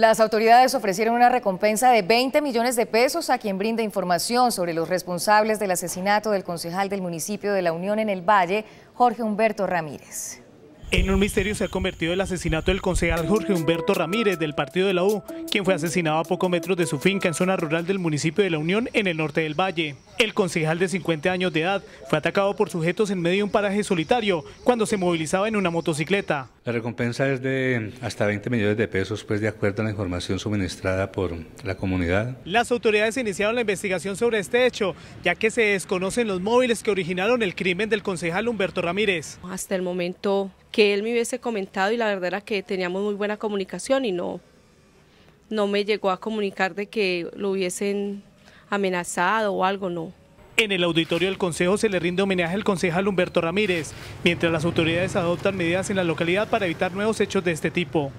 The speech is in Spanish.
Las autoridades ofrecieron una recompensa de 20 millones de pesos a quien brinda información sobre los responsables del asesinato del concejal del municipio de La Unión en el Valle, Jorge Humberto Ramírez. En un misterio se ha convertido el asesinato del concejal Jorge Humberto Ramírez del partido de la U, quien fue asesinado a pocos metros de su finca en zona rural del municipio de La Unión, en el norte del Valle. El concejal de 50 años de edad fue atacado por sujetos en medio de un paraje solitario cuando se movilizaba en una motocicleta. La recompensa es de hasta 20 millones de pesos, pues de acuerdo a la información suministrada por la comunidad. Las autoridades iniciaron la investigación sobre este hecho, ya que se desconocen los móviles que originaron el crimen del concejal Humberto Ramírez. Hasta el momento que él me hubiese comentado y la verdad era que teníamos muy buena comunicación y no, no me llegó a comunicar de que lo hubiesen amenazado o algo, no. En el auditorio del Consejo se le rinde homenaje al concejal Humberto Ramírez, mientras las autoridades adoptan medidas en la localidad para evitar nuevos hechos de este tipo.